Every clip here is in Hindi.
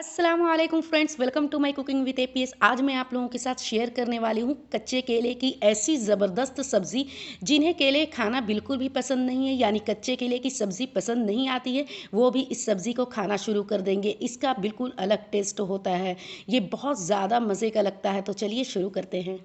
Aslam friends welcome to my cooking with APS आज मैं आप लोगों के साथ शेयर करने वाली हूँ कच्चे केले की ऐसी ज़बरदस्त सब्ज़ी जिन्हें केले खाना बिल्कुल भी पसंद नहीं है यानी कच्चे केले की सब्ज़ी पसंद नहीं आती है वो भी इस सब्ज़ी को खाना शुरू कर देंगे इसका बिल्कुल अलग टेस्ट होता है ये बहुत ज़्यादा मज़े का लगता है तो चलिए शुरू करते हैं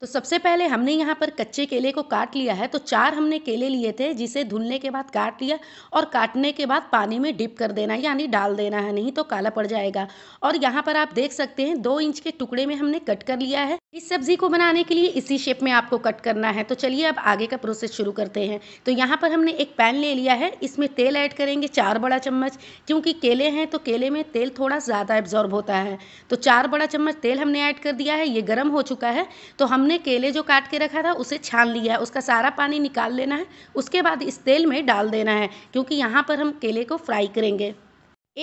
तो सबसे पहले हमने यहाँ पर कच्चे केले को काट लिया है तो चार हमने केले लिए थे जिसे धुलने के बाद काट लिया और काटने के बाद पानी में डिप कर देना है यानी डाल देना है नहीं तो काला पड़ जाएगा और यहाँ पर आप देख सकते हैं दो इंच के टुकड़े में हमने कट कर लिया है इस सब्जी को बनाने के लिए इसी शेप में आपको कट करना है तो चलिए अब आगे का प्रोसेस शुरू करते हैं तो यहाँ पर हमने एक पैन ले लिया है इसमें तेल ऐड करेंगे चार बड़ा चम्मच क्योंकि केले हैं तो केले में तेल थोड़ा ज़्यादा एब्जॉर्ब होता है तो चार बड़ा चम्मच तेल हमने ऐड कर दिया है ये गर्म हो चुका है तो हम हमने केले जो काट के रखा था उसे छान लिया है उसका सारा पानी निकाल लेना है उसके बाद इस तेल में डाल देना है क्योंकि यहाँ पर हम केले को फ्राई करेंगे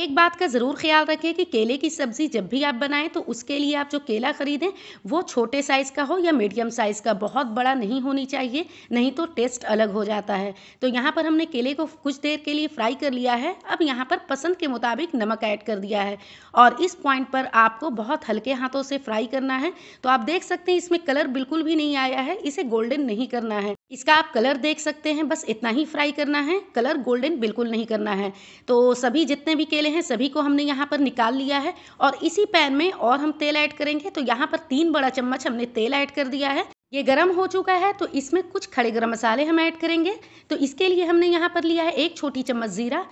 एक बात का ज़रूर ख्याल रखें कि केले की सब्ज़ी जब भी आप बनाएं तो उसके लिए आप जो केला ख़रीदें वो छोटे साइज़ का हो या मीडियम साइज़ का बहुत बड़ा नहीं होनी चाहिए नहीं तो टेस्ट अलग हो जाता है तो यहाँ पर हमने केले को कुछ देर के लिए फ्राई कर लिया है अब यहाँ पर पसंद के मुताबिक नमक ऐड कर दिया है और इस पॉइंट पर आपको बहुत हल्के हाथों से फ्राई करना है तो आप देख सकते हैं इसमें कलर बिल्कुल भी नहीं आया है इसे गोल्डन नहीं करना है इसका आप कलर देख सकते हैं बस इतना ही फ्राई करना है कलर गोल्डन बिल्कुल नहीं करना है तो सभी जितने भी केले हैं सभी को हमने यहाँ पर निकाल लिया है और इसी पैन में और हम तेल ऐड करेंगे तो यहाँ पर तीन बड़ा चम्मच हमने तेल ऐड कर दिया है ये गरम हो चुका है तो इसमें कुछ खड़े गरम मसाले हम ऐड करेंगे तो इसके लिए हमने यहाँ पर लिया है एक छोटी चम्मच ज़ीरा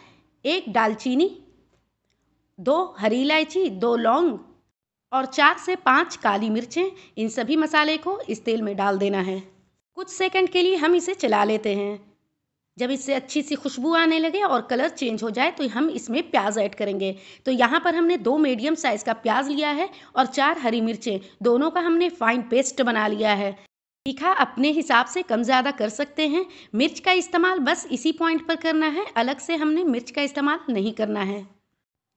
एक दालचीनी दो हरी इलायची दो लौंग और चार से पाँच काली मिर्चें इन सभी मसाले को इस तेल में डाल देना है कुछ सेकंड के लिए हम इसे चला लेते हैं जब इससे अच्छी सी खुशबू आने लगे और कलर चेंज हो जाए तो हम इसमें प्याज ऐड करेंगे तो यहाँ पर हमने दो मीडियम साइज़ का प्याज लिया है और चार हरी मिर्चें दोनों का हमने फाइन पेस्ट बना लिया है तीखा अपने हिसाब से कम ज़्यादा कर सकते हैं मिर्च का इस्तेमाल बस इसी पॉइंट पर करना है अलग से हमने मिर्च का इस्तेमाल नहीं करना है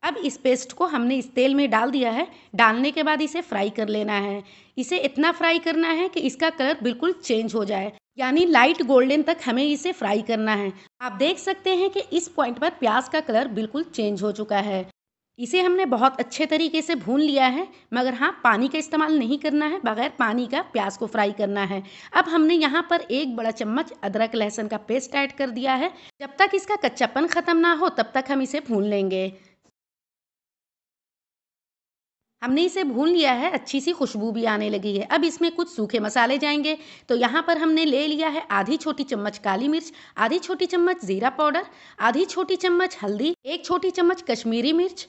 अब इस पेस्ट को हमने इस तेल में डाल दिया है डालने के बाद इसे फ्राई कर लेना है इसे इतना फ्राई करना है कि इसका कलर बिल्कुल चेंज हो जाए यानी लाइट गोल्डन तक हमें इसे फ्राई करना है आप देख सकते हैं कि इस पॉइंट पर प्याज का कलर बिल्कुल चेंज हो चुका है इसे हमने बहुत अच्छे तरीके से भून लिया है मगर हाँ पानी का इस्तेमाल नहीं करना है बगैर पानी का प्याज को फ्राई करना है अब हमने यहाँ पर एक बड़ा चम्मच अदरक लहसुन का पेस्ट ऐड कर दिया है जब तक इसका कच्चापन ख़त्म ना हो तब तक हम इसे भून लेंगे हमने इसे भून लिया है अच्छी सी खुशबू भी आने लगी है अब इसमें कुछ सूखे मसाले जाएंगे तो यहाँ पर हमने ले लिया है आधी छोटी चम्मच काली मिर्च आधी छोटी चम्मच ज़ीरा पाउडर आधी छोटी चम्मच हल्दी एक छोटी चम्मच कश्मीरी मिर्च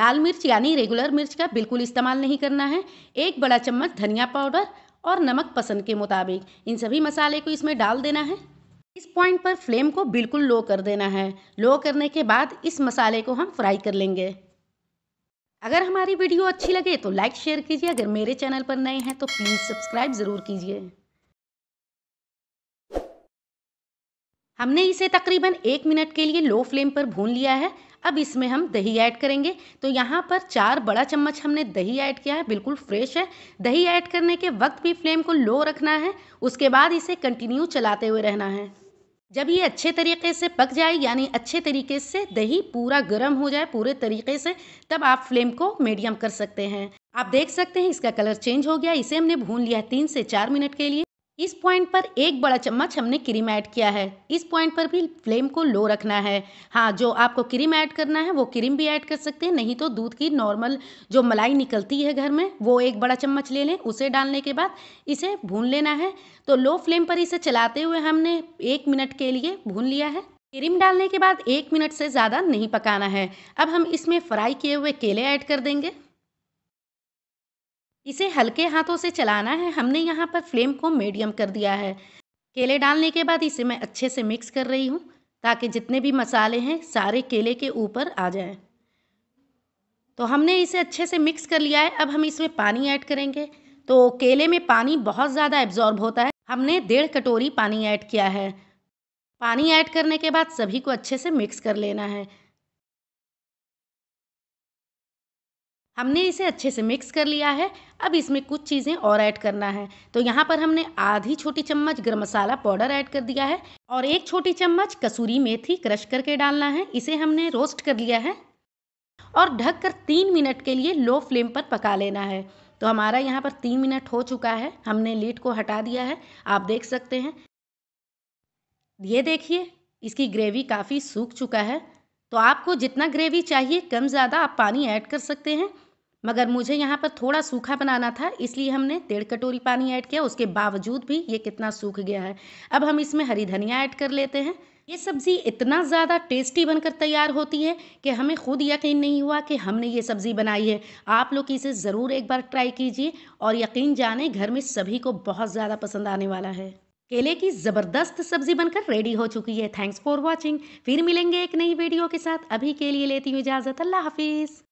लाल मिर्च यानी रेगुलर मिर्च का बिल्कुल इस्तेमाल नहीं करना है एक बड़ा चम्मच धनिया पाउडर और नमक पसंद के मुताबिक इन सभी मसाले को इसमें डाल देना है इस पॉइंट पर फ्लेम को बिल्कुल लो कर देना है लो करने के बाद इस मसाले को हम फ्राई कर लेंगे अगर हमारी वीडियो अच्छी लगे तो लाइक शेयर कीजिए अगर मेरे चैनल पर नए हैं तो प्लीज़ सब्सक्राइब ज़रूर कीजिए हमने इसे तकरीबन एक मिनट के लिए लो फ्लेम पर भून लिया है अब इसमें हम दही ऐड करेंगे तो यहाँ पर चार बड़ा चम्मच हमने दही ऐड किया है बिल्कुल फ्रेश है दही ऐड करने के वक्त भी फ्लेम को लो रखना है उसके बाद इसे कंटिन्यू चलाते हुए रहना है जब ये अच्छे तरीके से पक जाए यानी अच्छे तरीके से दही पूरा गर्म हो जाए पूरे तरीके से तब आप फ्लेम को मीडियम कर सकते हैं आप देख सकते हैं इसका कलर चेंज हो गया इसे हमने भून लिया तीन से चार मिनट के लिए इस पॉइंट पर एक बड़ा चम्मच हमने क्रीम ऐड किया है इस पॉइंट पर भी फ्लेम को लो रखना है हाँ जो आपको क्रीम ऐड करना है वो क्रीम भी ऐड कर सकते हैं नहीं तो दूध की नॉर्मल जो मलाई निकलती है घर में वो एक बड़ा चम्मच ले लें उसे डालने के बाद इसे भून लेना है तो लो फ्लेम पर इसे चलाते हुए हमने एक मिनट के लिए भून लिया है क्रीम डालने के बाद एक मिनट से ज़्यादा नहीं पकाना है अब हम इसमें फ्राई किए हुए केले ऐड कर देंगे इसे हल्के हाथों से चलाना है हमने यहाँ पर फ्लेम को मीडियम कर दिया है केले डालने के बाद इसे मैं अच्छे से मिक्स कर रही हूँ ताकि जितने भी मसाले हैं सारे केले के ऊपर आ जाएं। तो हमने इसे अच्छे से मिक्स कर लिया है अब हम इसमें पानी ऐड करेंगे तो केले में पानी बहुत ज़्यादा एब्जॉर्ब होता है हमने डेढ़ कटोरी पानी ऐड किया है पानी ऐड करने के बाद सभी को अच्छे से मिक्स कर लेना है हमने इसे अच्छे से मिक्स कर लिया है अब इसमें कुछ चीज़ें और ऐड करना है तो यहाँ पर हमने आधी छोटी चम्मच गर्म मसाला पाउडर ऐड कर दिया है और एक छोटी चम्मच कसूरी मेथी क्रश करके डालना है इसे हमने रोस्ट कर लिया है और ढककर तीन मिनट के लिए लो फ्लेम पर पका लेना है तो हमारा यहाँ पर तीन मिनट हो चुका है हमने लीड को हटा दिया है आप देख सकते हैं ये देखिए इसकी ग्रेवी काफ़ी सूख चुका है तो आपको जितना ग्रेवी चाहिए कम ज़्यादा आप पानी ऐड कर सकते हैं मगर मुझे यहाँ पर थोड़ा सूखा बनाना था इसलिए हमने डेढ़ कटोरी पानी ऐड किया उसके बावजूद भी ये कितना सूख गया है अब हम इसमें हरी धनिया ऐड कर लेते हैं ये सब्ज़ी इतना ज़्यादा टेस्टी बनकर तैयार होती है कि हमें खुद यकीन नहीं हुआ कि हमने ये सब्ज़ी बनाई है आप लोग इसे ज़रूर एक बार ट्राई कीजिए और यकीन जाने घर में सभी को बहुत ज़्यादा पसंद आने वाला है केले की ज़बरदस्त सब्ज़ी बनकर रेडी हो चुकी है थैंक्स फॉर वॉचिंग फिर मिलेंगे एक नई वीडियो के साथ अभी के लिए लेती हूँ इजाज़त अल्लाह हाफिज़